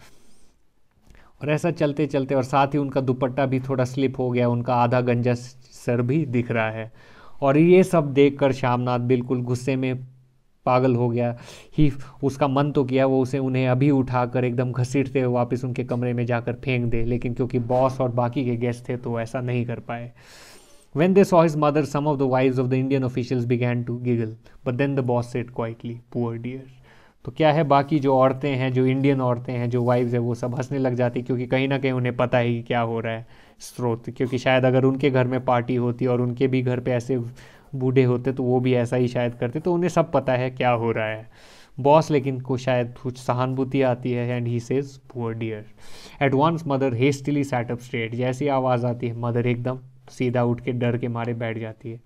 और ऐसा चलते चलते और साथ ही उनका दुपट्टा भी थोड़ा स्लिप हो गया उनका आधा गंजा सर भी दिख रहा है और ये सब देख कर श्यामनाथ बिल्कुल गुस्से में पागल हो गया ही उसका मन तो किया वो उसे उन्हें अभी उठाकर एकदम घसीटते हुए वापस उनके कमरे में जाकर फेंक दे लेकिन क्योंकि बॉस और बाकी के गेस्ट थे तो ऐसा नहीं कर पाए when they saw his mother some of the wife of the Indian officials began to giggle but then the boss said quietly poor dear तो क्या है बाकी जो औरतें हैं जो इंडियन औरतें हैं जो वाइफ्स है वो सब हंसने लग जाती क्योंकि कहीं ना कहीं उन्हें पता है कि क्या हो रहा है स्रोत क्योंकि शायद अगर उनके घर में पार्टी होती और उनके भी घर पे ऐसे बूढ़े होते तो वो भी ऐसा ही शायद करते तो उन्हें सब पता है क्या हो रहा है बॉस लेकिन को शायद कुछ सहानुभूति आती है and he says poor dear at once mother hastily sat up straight जैसी आवाज़ आती है मदर एकदम सीधा उठ के डर के मारे बैठ जाती है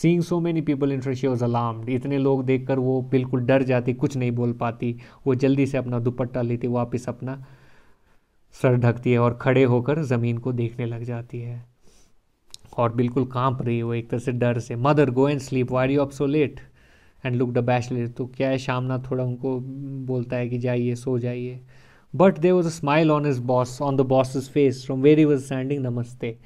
seeing so many people in she was alarmed इतने लोग देखकर वो बिल्कुल डर जाती कुछ नहीं बोल पाती वो जल्दी से अपना दुपट्टा लेती वापस अपना सर ढकती है और खड़े होकर ज़मीन को देखने लग जाती है और बिल्कुल कांप रही है वो एक तरह से डर से mother go and sleep why you up so late and look the late तो क्या है शामना थोड़ा उनको बोलता है कि जाइए सो जाइए but there was a smile on his boss on the boss face from where he was standing namaste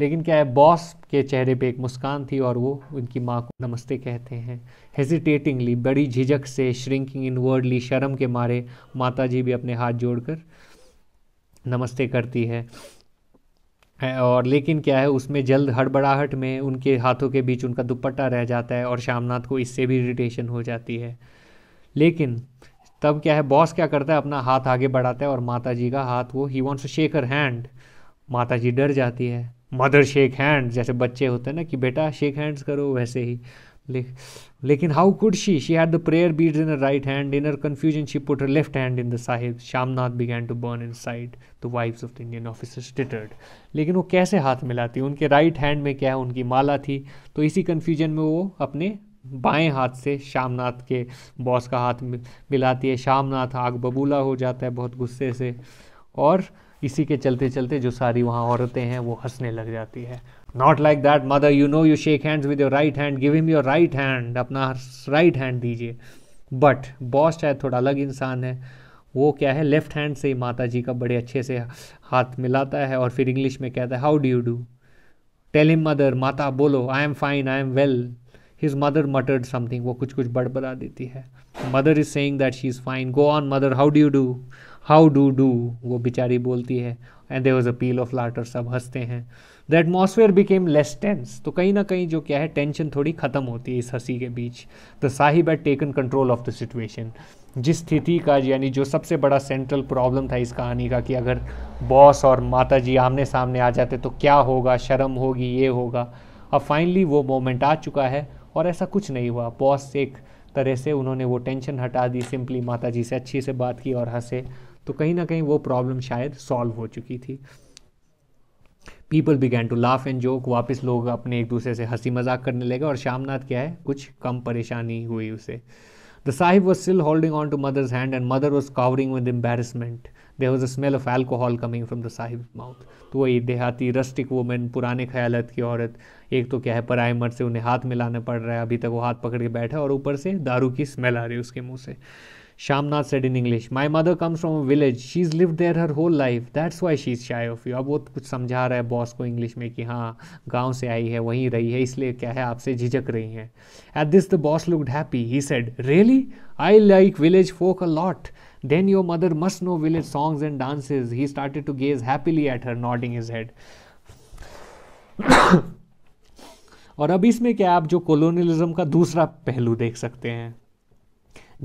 लेकिन क्या है बॉस के चेहरे पे एक मुस्कान थी और वो उनकी माँ को नमस्ते कहते हैं हेजिटेटिंगली बड़ी झिझक से श्रिंकिंग इनवर्डली शर्म के मारे माता जी भी अपने हाथ जोड़कर नमस्ते करती है और लेकिन क्या है उसमें जल्द हड़बड़ाहट में उनके हाथों के बीच उनका दुपट्टा रह जाता है और शामनाथ को इससे भी इरिटेशन हो जाती है लेकिन तब क्या है बॉस क्या करता है अपना हाथ आगे बढ़ाता है और माता जी का हाथ वो he wants shake her hand माता जी डर जाती है मदर शेक हैंड जैसे बच्चे होते हैं ना कि बेटा शेक हैंड्स करो वैसे ही ले, लेकिन how could she she had the prayer beads in a right hand in her confusion she put her left hand in the sahib Shamnath began to burn inside the wives of the Indian officers tittered लेकिन वो कैसे हाथ मिलाती उनके राइट हैंड में क्या है उनकी माला थी तो इसी कन्फ्यूजन में वो अपने बाएं हाथ से शामनाथ के बॉस का हाथ मिलाती है शामनाथ आग बबूला हो जाता है बहुत गुस्से से और इसी के चलते चलते जो सारी वहाँ औरतें हैं वो हंसने लग जाती है not like that mother you know you shake hands with your right hand give him your right hand अपना राइट हैंड दीजिए बट बॉस शायद थोड़ा अलग इंसान है वो क्या है लेफ्ट हैंड से ही माता जी का बड़े अच्छे से हाथ मिलाता है और फिर इंग्लिश में कहता है how do you do tell him mother माता बोलो I am fine I am well his mother muttered something वो कुछ कुछ बड़बड़ा देती है mother is saying that she is fine go on mother how do you do how do do वो बेचारी बोलती है and there was a peal of laughter सब हंसते हैं the atmosphere became less tense तो कहीं ना कहीं जो क्या है टेंशन थोड़ी ख़त्म होती है इस हंसी के बीच the sahib had taken control of the situation जिस स्थिति का यानी जो सबसे बड़ा सेंट्रल प्रॉब्लम था इस कहानी का कि अगर बॉस और माता जी आमने सामने आ जाते तो क्या होगा शर्म होगी ये होगा अब फाइनली वो मोमेंट आ चुका है और ऐसा कुछ नहीं हुआ बॉस एक तरह से उन्होंने वो टेंशन हटा दी सिंपली माता जी से अच्छी से बात की और हंसे तो कहीं ना कहीं वो प्रॉब्लम शायद सॉल्व हो चुकी थी people began to laugh and joke वापस लोग अपने एक दूसरे से हंसी मजाक करने लगे और शामनाथ क्या है कुछ कम परेशानी हुई उसे the sahib was still holding on to mother's hand and mother was cowering with embarrassment there was a smell of alcohol coming from the sahib mouth तो वही देहाती रस्टिक वुमेन पुराने ख्याल की औरत एक तो क्या है पराए मर से उन्हें हाथ मिलाना पड़ रहा है अभी तक वो हाथ पकड़ के बैठा और ऊपर से दारू की स्मेल आ रही है उसके मुँह से Shamna said in English, My mother comes from a village. She's lived there her whole life. That's why she's shy of you. अब वो कुछ समझा रहा है बॉस को इंग्लिश में कि हाँ गांव से आई है वहीं रही है इसलिए क्या है आपसे झिझक रही हैं at this the boss looked happy he said really I like village folk a lot then your mother must know village songs and dances he started to gaze happily at her nodding his head और अब इसमें क्या आप जो कॉलोनियलिज्म का दूसरा पहलू देख सकते हैं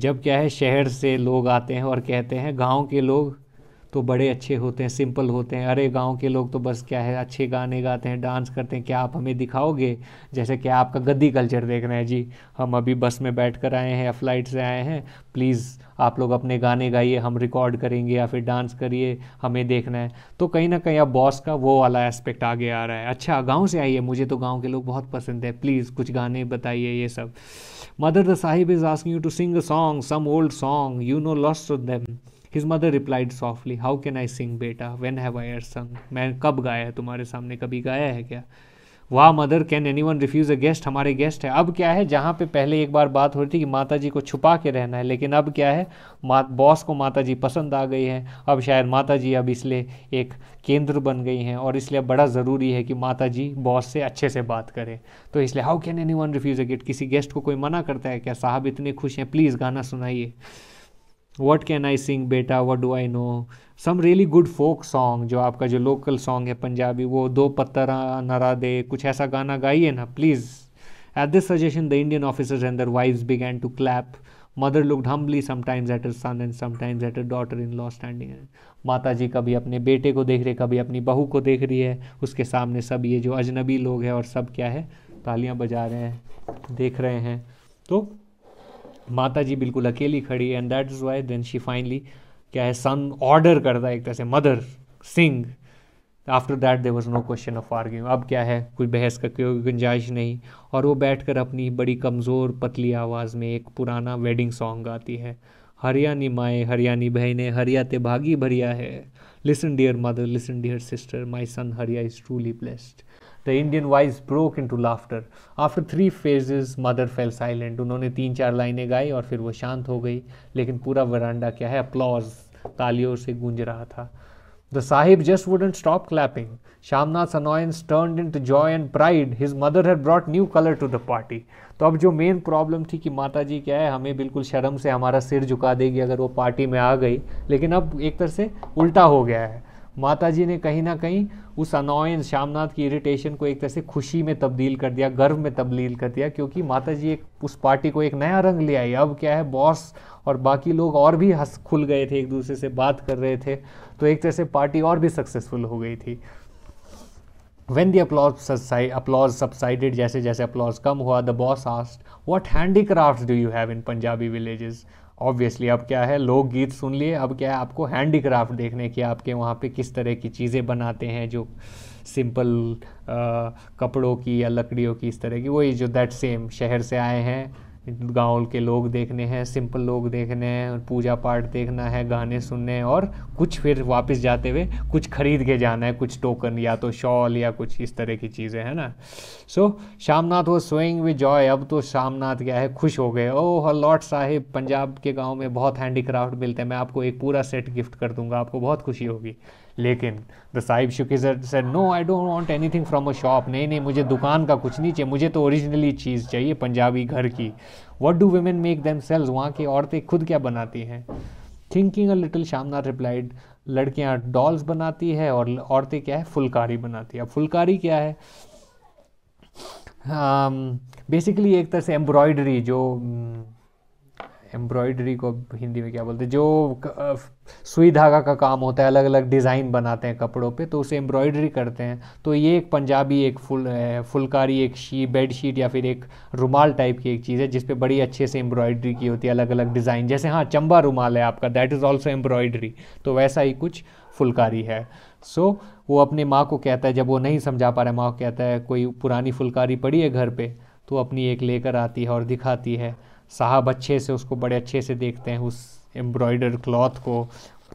जब क्या है शहर से लोग आते हैं और कहते हैं गांव के लोग तो बड़े अच्छे होते हैं सिंपल होते हैं अरे गांव के लोग तो बस क्या है अच्छे गाने गाते हैं डांस करते हैं क्या आप हमें दिखाओगे जैसे क्या आपका गद्दी कल्चर देख रहे हैं जी हम अभी बस में बैठ कर आए हैं या फ्लाइट से आए हैं प्लीज़ आप लोग अपने गाने गाइए हम रिकॉर्ड करेंगे या फिर डांस करिए हमें देखना है तो कहीं ना कहीं अब बॉस का वो वाला एस्पेक्ट आगे आ रहा है अच्छा गाँव से आइए मुझे तो गाँव के लोग बहुत पसंद है प्लीज़ कुछ गाने बताइए ये सब Mother, the Sahib is asking you to sing a song, some old song. You know lots of them. His mother replied softly, How can I sing, beta? When have I ever sung? मैं कब गाया है तुम्हारे सामने कभी गाया है क्या वाह mother can anyone refuse a guest हमारे गेस्ट है अब क्या है जहाँ पे पहले एक बार बात हो रही थी कि माता जी को छुपा के रहना है लेकिन अब क्या है मा बॉस को माता जी पसंद आ गई है अब शायद माता जी अब इसलिए एक केंद्र बन गई हैं और इसलिए बड़ा ज़रूरी है कि माता जी बॉस से अच्छे से बात करें तो इसलिए how can anyone refuse a guest किसी गेस्ट को कोई मना करता है क्या साहब इतने खुश हैं प्लीज़ गाना सुनाइए वट कैन आई सिंग बेटा what do I know some really good folk song जो आपका जो लोकल सॉन्ग है पंजाबी वो दो पत्थर नरा दे कुछ ऐसा गाना गाइए ना please At this suggestion, the Indian officers and their wives began to clap mother looked humbly sometimes at her son and sometimes at her daughter-in-law standing. माता जी कभी अपने बेटे को देख रही है कभी अपनी बहू को देख रही है उसके सामने सब ये जो अजनबी लोग हैं और सब क्या है तालियाँ बजा रहे हैं देख रहे हैं तो माता जी बिल्कुल अकेली खड़ी and that is why then she finally क्या है सन ऑर्डर करता है एक तरह से mother sings after that there was no question of argue अब क्या है कोई बहस का क्यों गुंजाइश नहीं और वो बैठ कर अपनी बड़ी कमज़ोर पतली आवाज़ में एक पुराना वेडिंग सॉन्ग गाती है हरियाणी माए हरियाणी बहने हरिया ते भागी भरिया है listen dear mother listen dear sister my son Haria is truly blessed the Indian wives broke into laughter after three phases mother fell silent उन्होंने तीन चार लाइनें गाई और फिर वो शांत हो गई लेकिन पूरा वरांडा क्या है अप्लॉज तालियों से गूंज रहा था the sahib just wouldn't stop clapping Shamnath annoyance turn into joy and pride his mother had brought new colour to the party तो अब जो मेन प्रॉब्लम थी कि माता जी क्या है हमें बिल्कुल शर्म से हमारा सिर झुका देगी अगर वो पार्टी में आ गई लेकिन अब एक तरह से उल्टा हो गया है माताजी ने कहीं ना कहीं उस अनॉयंस श्यामनाथ की इरिटेशन को एक तरह से खुशी में तब्दील कर दिया गर्व में तब्दील कर दिया क्योंकि माताजी एक उस पार्टी को एक नया रंग ले आई अब क्या है बॉस और बाकी लोग और भी हंस खुल गए थे एक दूसरे से बात कर रहे थे तो एक तरह से पार्टी और भी सक्सेसफुल हो गई थी when the applause applause subsided जैसे जैसे अपलॉज कम हुआ the boss asked what handicraft do you have in Punjabi villages obviously अब क्या है लोग गीत सुन लिए अब क्या है आपको हैंडीक्राफ्ट देखने की आपके वहाँ पे किस तरह की चीज़ें बनाते हैं जो सिंपल कपड़ों की या लकड़ियों की इस तरह की वही जो दैट सेम शहर से आए हैं गाँव के लोग देखने हैं सिंपल लोग देखने हैं पूजा पाठ देखना है गाने सुनने हैं और कुछ फिर वापस जाते हुए कुछ खरीद के जाना है कुछ टोकन या तो शॉल या कुछ इस तरह की चीज़ें हैं ना सो शामनाथ श्यामनाथ वो सोइंग विद जॉय अब तो श्यामनाथ क्या है खुश हो गए ओह लॉर्ड साहिब पंजाब के गाँव में बहुत हैंडीक्राफ्ट मिलते हैं मैं आपको एक पूरा सेट गिफ्ट कर दूंगा आपको बहुत खुशी होगी लेकिन द साहिब शुकी sir no I don't want anything from a shop नहीं नहीं मुझे दुकान का कुछ नहीं चाहिए मुझे तो ओरिजिनली चीज़ चाहिए पंजाबी घर की what do women make themselves वहाँ की औरतें खुद क्या बनाती हैं thinking a little Shamnath replied लड़कियाँ डॉल्स बनाती है और औरतें क्या है फुलकारी बनाती है अब फुलकारी क्या है बेसिकली um, एक तरह से एम्ब्रॉयडरी जो एम्ब्रॉयडरी mm, को हिंदी में क्या बोलते हैं जो सुई धागा का काम होता है अलग अलग डिज़ाइन बनाते हैं कपड़ों पे तो उसे एम्ब्रॉयडरी करते हैं तो ये एक पंजाबी एक फुल फुलकारी एक शी बेड शीट या फिर एक रुमाल टाइप की एक चीज़ है जिसपे बड़ी अच्छे से एम्ब्रॉयडरी की होती है अलग अलग डिज़ाइन जैसे हाँ चंबा रुमाल है आपका दैट इज़ ऑल्सो एम्ब्रॉयडरी तो वैसा ही कुछ फुलकारी है सो so, वो अपने माँ को कहता है जब वो नहीं समझा पा रहा है माँ को कहता है कोई पुरानी फुलकारी पड़ी है घर पे तो अपनी एक लेकर आती है और दिखाती है साहब अच्छे से उसको बड़े अच्छे से देखते हैं उस एम्ब्रॉयडर क्लॉथ को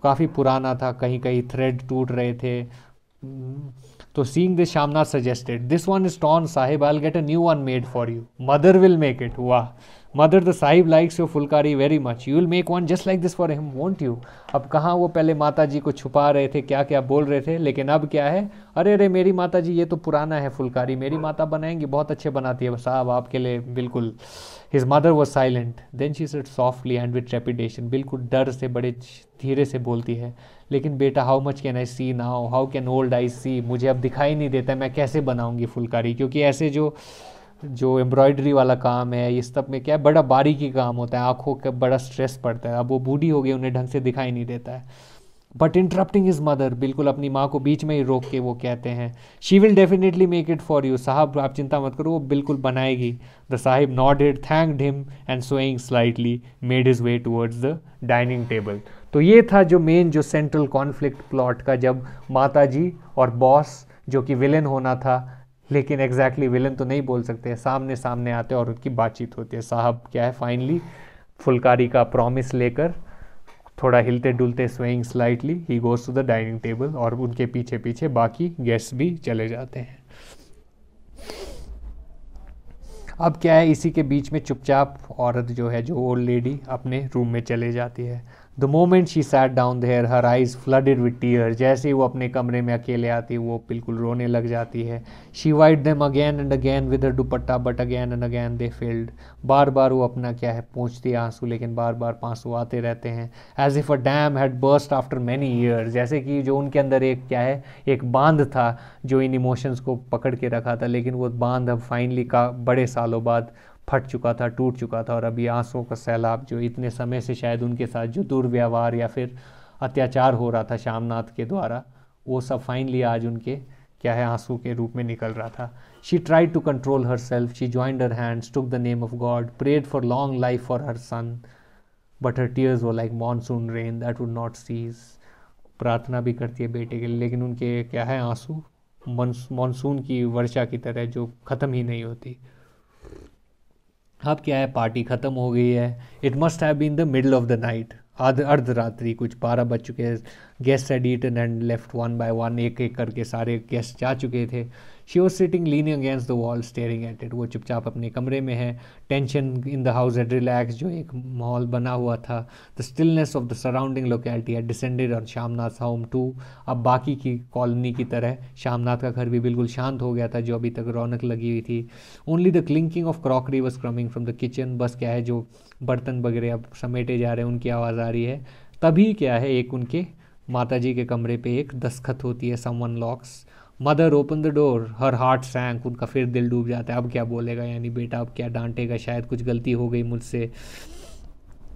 काफ़ी पुराना था कहीं कहीं थ्रेड टूट रहे थे तो seeing this Shamnath suggested this one is torn sahib I get a new one made for you mother will make it वाह mother the sahib likes your phulkari very much you will make one just like this for him won't you अब कहाँ वो पहले माता जी को छुपा रहे थे क्या क्या बोल रहे थे लेकिन अब क्या है अरे अरे मेरी माता जी ये तो पुराना है फुलकारी मेरी माता बनाएंगी बहुत अच्छे बनाती है साहब आपके लिए बिल्कुल his mother was silent then she said softly and with trepidation बिल्कुल डर से बड़े धीरे से बोलती है लेकिन बेटा how much can I see now how can old I see मुझे अब दिखाई नहीं देता मैं कैसे बनाऊँगी फुलकारी क्योंकि ऐसे जो जो एम्ब्रॉयडरी वाला काम है ये सब में क्या है बड़ा बारीकी काम होता है आँखों का बड़ा स्ट्रेस पड़ता है अब वो बूढ़ी हो गई उन्हें ढंग से दिखाई नहीं देता है बट इंटरप्टिंग इज मदर बिल्कुल अपनी माँ को बीच में ही रोक के वो कहते हैं she will definitely make it for you साहब आप चिंता मत करो वो बिल्कुल बनाएगी the sahib noted it thanked him and swaying slightly made his way towards the dining table तो ये था जो मेन जो सेंट्रल कॉन्फ्लिक्ट प्लॉट का जब माता जी और बॉस जो कि विलेन होना था लेकिन एग्जैक्टली exactly विलन तो नहीं बोल सकते सामने सामने आते और उनकी बातचीत होती है साहब क्या है फाइनली फुलकारी का प्रॉमिस लेकर थोड़ा हिलते डुलते swaying slightly he goes to the dining table और उनके पीछे पीछे बाकी गेस्ट भी चले जाते हैं अब क्या है इसी के बीच में चुपचाप औरत जो है जो ओल्ड लेडी अपने रूम में चले जाती है the moment she sat down there her eyes flooded with tear जैसे ही वो अपने कमरे में अकेले आती है वो बिल्कुल रोने लग जाती है she wiped them again and again with dupatta but again and again they filled बार बार वो अपना क्या है पहुँचती है आंसू लेकिन बार बार आंसू आते रहते हैं as if a dam had burst after many year जैसे कि जो उनके अंदर एक क्या है एक बांध था जो इन इमोशंस को पकड़ के रखा था लेकिन वो बांध अब फाइनली का बड़े सालों बाद फट चुका था टूट चुका था और अभी आंसुओं का सैलाब जो इतने समय से शायद उनके साथ जो दुर्व्यवहार या फिर अत्याचार हो रहा था श्यामनाथ के द्वारा वो सब फाइनली आज उनके क्या है आंसू के रूप में निकल रहा था she tried to control herself she joined her hands took the name of God prayed for long life for her son but her tears वो like monsoon rain that would not cease प्रार्थना भी करती है बेटे के लिए लेकिन उनके क्या है आंसू मानसून की वर्षा की तरह जो ख़त्म ही नहीं होती अब क्या है पार्टी ख़त्म हो गई है it must have been the middle of the night आध अर्ध रात्रि कुछ बारह बज चुके हैं guest had eaten and left one by one एक एक करके सारे गेस्ट जा चुके थे she was sitting leaning against the wall staring at it वो चुपचाप अपने कमरे में है tension in the house had relaxed जो एक माहौल बना हुआ था the stillness of the surrounding locality है descended on Shyamnath home too अब बाकी की कॉलोनी की तरह शामनाथ का घर भी बिल्कुल शांत हो गया था जो अभी तक रौनक लगी हुई थी only the clinking of crockery was coming from the kitchen बस क्या है जो बर्तन वगैरह अब समेटे जा रहे हैं उनकी आवाज़ आ रही है तभी क्या है एक उनके माता जी के कमरे पे एक दस्खत होती है someone knocks mother opened the door her heart sank उनका फिर दिल डूब जाता है अब क्या बोलेगा यानी बेटा अब क्या डांटेगा शायद कुछ गलती हो गई मुझसे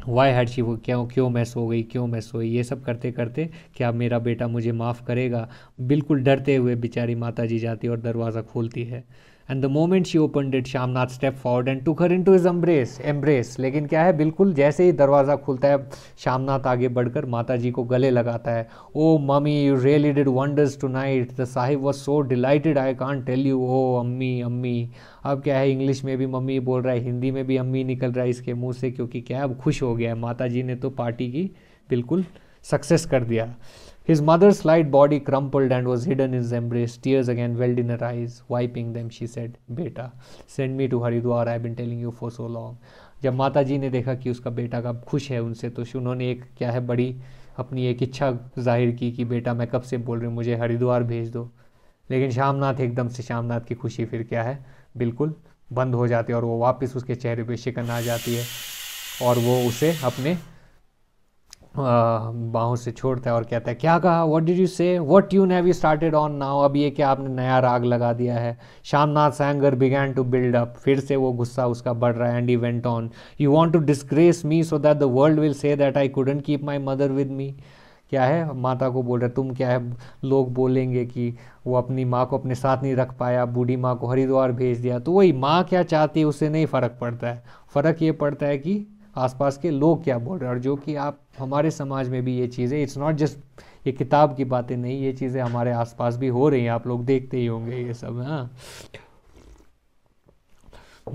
वाई हैड शी वो क्यों क्यों मैं सो गई क्यों मैं सोई ये सब करते करते क्या मेरा बेटा मुझे माफ़ करेगा बिल्कुल डरते हुए बेचारी माता जी जाती और दरवाज़ा खोलती है and the moment she opened it Shyamnath stepped forward and took her into his embrace embrace लेकिन क्या है बिल्कुल जैसे ही दरवाज़ा खुलता है श्यामनाथ आगे बढ़कर माता जी को गले लगाता है oh mummy you really did wonders tonight the sahib was so delighted I can't tell you oh अम्मी अम्मी अब क्या है इंग्लिश में भी मम्मी बोल रहा है हिंदी में भी अम्मी निकल रहा है इसके मुँह से क्योंकि क्या है अब खुश हो गया है माता जी ने तो पार्टी की बिल्कुल सक्सेस कर दिया His mother's light body crumpled and was hidden in his embrace. Tears again welled in her eyes. Wiping them, she said, Beta, send me to Haridwar I been telling you for so long जब माता जी ने देखा कि उसका बेटा कब खुश है उनसे तो उन्होंने एक क्या है बड़ी अपनी एक इच्छा जाहिर की कि बेटा मैं कब से बोल रही हूँ मुझे हरिद्वार भेज दो लेकिन श्यामनाथ एकदम से श्यामनाथ की खुशी फिर क्या है बिल्कुल बंद हो जाती है और वो वापस उसके चेहरे पे शिकन आ जाती है और वो उसे अपने बाहों से छोड़ता है और कहता है क्या कहा what did you say what tune have you started on now अब ये क्या आपने नया राग लगा दिया है Shyamnath anger began to build up फिर से वो गुस्सा उसका बढ़ रहा है and he went on you want to disgrace me so that the world will say that I couldn't keep my mother with me क्या है माता को बोल रहे तुम क्या है लोग बोलेंगे कि वो अपनी माँ को अपने साथ नहीं रख पाया बूढ़ी माँ को हरिद्वार भेज दिया तो वही माँ क्या चाहती है उससे नहीं फ़र्क पड़ता है फ़र्क ये पड़ता है कि आसपास के लोग क्या बोल रहे हैं और जो कि आप हमारे समाज में भी ये चीज़ें इट्स नॉट जस्ट ये किताब की बातें नहीं ये चीज़ें हमारे आसपास भी हो रही हैं आप लोग देखते ही होंगे ये सब हाँ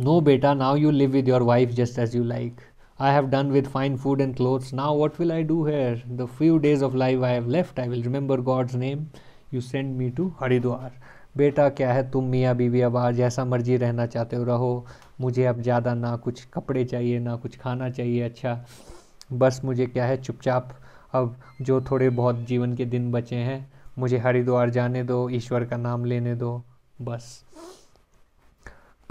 नो बेटा now you live with your wife just as you like I have done with fine food and clothes. Now what will I do here the few days of life I have left I will remember God's name you send me to Haridwar बेटा क्या है तुम मियाँ बीवी अब जैसा मर्जी रहना चाहते हो रहो मुझे अब ज़्यादा ना कुछ कपड़े चाहिए ना कुछ खाना चाहिए अच्छा बस मुझे क्या है चुपचाप अब जो थोड़े बहुत जीवन के दिन बचे हैं मुझे हरिद्वार जाने दो ईश्वर का नाम लेने दो बस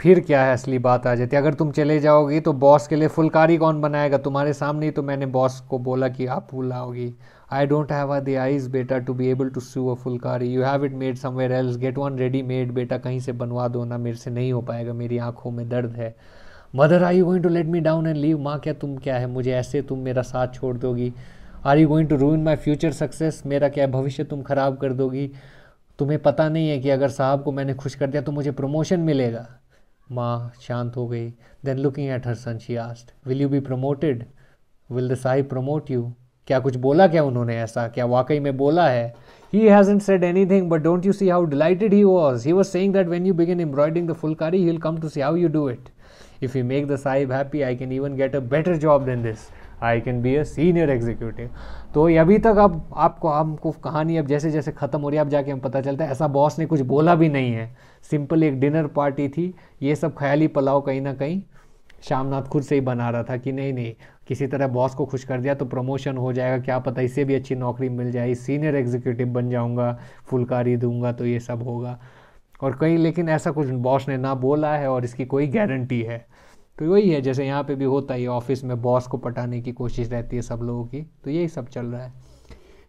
फिर क्या है असली बात आ जाती है अगर तुम चले जाओगी तो बॉस के लिए फुलकारी कौन बनाएगा तुम्हारे सामने ही तो मैंने बॉस को बोला कि आप फूल लाओगी I don't have the eyes beta to be able to sew a car. You have it made somewhere else. Get one ready made beta कहीं से बनवा दो ना मेरे से नहीं हो पाएगा मेरी आंखों में दर्द है mother are you going to let me down and leave माँ क्या तुम क्या है मुझे ऐसे तुम मेरा साथ छोड़ दोगी are you going to ruin my future success मेरा क्या भविष्य तुम खराब कर दोगी तुम्हें पता नहीं है कि अगर साहब को मैंने खुश कर दिया तो मुझे प्रमोशन मिलेगा माँ शांत हो गई then looking at her son she asked will you be promoted will the sahib promote you क्या कुछ बोला क्या उन्होंने ऐसा क्या वाकई में बोला है he hasn't said anything but don't you see how delighted he was he was saying that when you begin embroidering the phulkari he will come to see how you do it if you make the sahib happy I can even get a better job than this I can be a senior executive तो अभी तक अब आपको हमको कहानी अब जैसे जैसे ख़त्म हो रही है अब जाके हम पता चलता है ऐसा बॉस ने कुछ बोला भी नहीं है सिंपल एक डिनर पार्टी थी ये सब ख्याली पलाव कहीं ना कहीं श्यामनाथ खुद से ही बना रहा था कि नहीं नहीं किसी तरह बॉस को खुश कर दिया तो प्रमोशन हो जाएगा क्या पता इससे भी अच्छी नौकरी मिल जाए सीनियर एग्जीक्यूटिव बन जाऊँगा फुलकारी दूंगा तो ये सब होगा और कहीं लेकिन ऐसा कुछ बॉस ने ना बोला है और इसकी कोई गारंटी है तो वही है जैसे यहाँ पे भी होता है ऑफिस में बॉस को पटाने की कोशिश रहती है सब लोगों की तो यही सब चल रहा है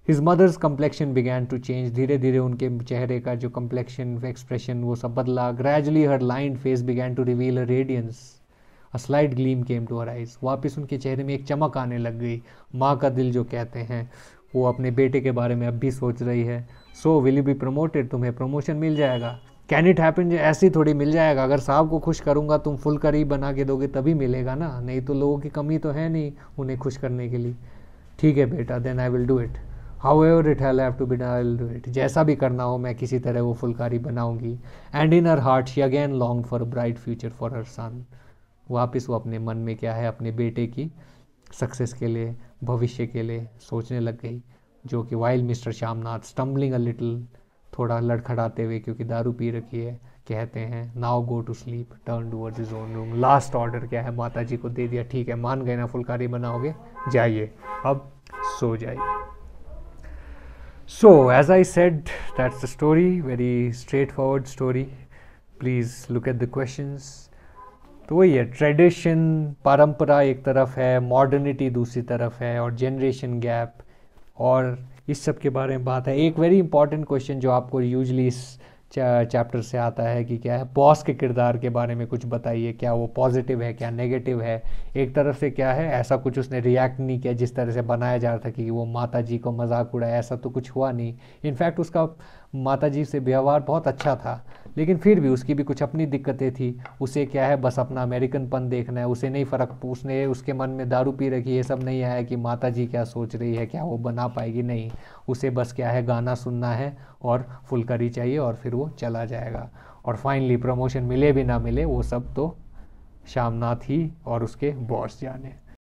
his mother's complexion began to change धीरे धीरे उनके चेहरे का जो कम्प्लेक्शन एक्सप्रेशन वो सब बदला gradually her lined face began to reveal radiance a slight gleam came to her eyes वापस उनके चेहरे में एक चमक आने लग गई माँ का दिल जो कहते हैं वो अपने बेटे के बारे में अब भी सोच रही है so will you be promoted तुम्हें प्रमोशन मिल जाएगा कैन इट हैपन ऐसी थोड़ी मिल जाएगा अगर साहब को खुश करूँगा तुम फुल करी बना के दोगे तभी मिलेगा ना नहीं तो लोगों की कमी तो है नहीं उन्हें खुश करने के लिए ठीक है बेटा then I will do it however it have to be I will do it जैसा भी करना हो मैं किसी तरह वो फुलकारी बनाऊंगी and in her heart she again long for bright future for her son वापस वो अपने मन में क्या है अपने बेटे की सक्सेस के लिए भविष्य के लिए सोचने लग गई जो कि wild mister Shyamnath stumbling a little थोड़ा लड़खड़ाते हुए क्योंकि दारू पी रखी है कहते हैं now go to sleep turn towards is own room last order क्या है माता जी को दे दिया ठीक है मान गए ना फुलकारी बनाओगे जाइए अब सो जाइए so as I said that's the story very straightforward story please look at the questions तो वही है ट्रेडिशन परंपरा एक तरफ है मॉडर्निटी दूसरी तरफ है और जनरेशन गैप और इस सब के बारे में बात है एक वेरी इंपॉर्टेंट क्वेश्चन जो आपको यूजली इस चैप्टर से आता है कि क्या है बॉस के किरदार के बारे में कुछ बताइए क्या वो पॉजिटिव है क्या नेगेटिव है एक तरफ से क्या है ऐसा कुछ उसने रिएक्ट नहीं किया जिस तरह से बनाया जा रहा था कि वो माता जी को मजाक उड़ाया ऐसा तो कुछ हुआ नहीं इनफैक्ट उसका माताजी से व्यवहार बहुत अच्छा था लेकिन फिर भी उसकी भी कुछ अपनी दिक्कतें थी उसे क्या है बस अपना अमेरिकनपन देखना है उसे नहीं फ़र्क उसने उसके मन में दारू पी रखी है सब नहीं आया कि माता जी क्या सोच रही है क्या वो बना पाएगी नहीं उसे बस क्या है गाना सुनना है और फुलकरी चाहिए और फिर वो चला जाएगा और फाइनली प्रमोशन मिले भी ना मिले वो सब तो शामनाथ ही और उसके बॉस जाने